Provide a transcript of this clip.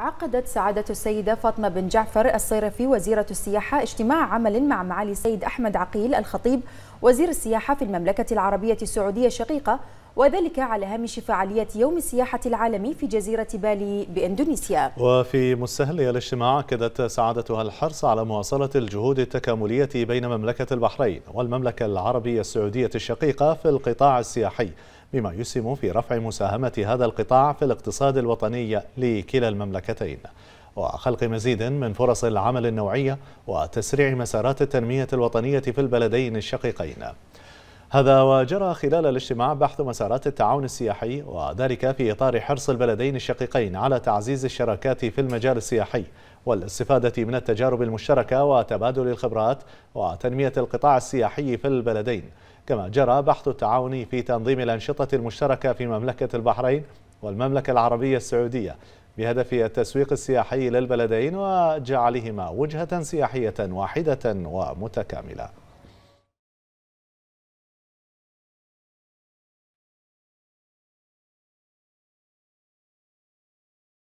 عقدت سعادة السيدة فاطمة بن جعفر الصيرفي وزيرة السياحة اجتماع عمل مع معالي السيد أحمد عقيل الخطيب وزير السياحة في المملكة العربية السعودية الشقيقة وذلك على هامش فعالية يوم السياحة العالمي في جزيرة بالي بإندونيسيا وفي مستهل الاجتماع أكدت سعادتها الحرص على مواصلة الجهود التكاملية بين مملكة البحرين والمملكة العربية السعودية الشقيقة في القطاع السياحي بما يسهم في رفع مساهمة هذا القطاع في الاقتصاد الوطني لكلا المملكتين وخلق مزيد من فرص العمل النوعية وتسريع مسارات التنمية الوطنية في البلدين الشقيقين هذا وجرى خلال الاجتماع بحث مسارات التعاون السياحي وذلك في إطار حرص البلدين الشقيقين على تعزيز الشراكات في المجال السياحي والاستفادة من التجارب المشتركة وتبادل الخبرات وتنمية القطاع السياحي في البلدين كما جرى بحث التعاون في تنظيم الأنشطة المشتركة في مملكة البحرين والمملكة العربية السعودية بهدف التسويق السياحي للبلدين وجعلهما وجهة سياحية واحدة ومتكاملة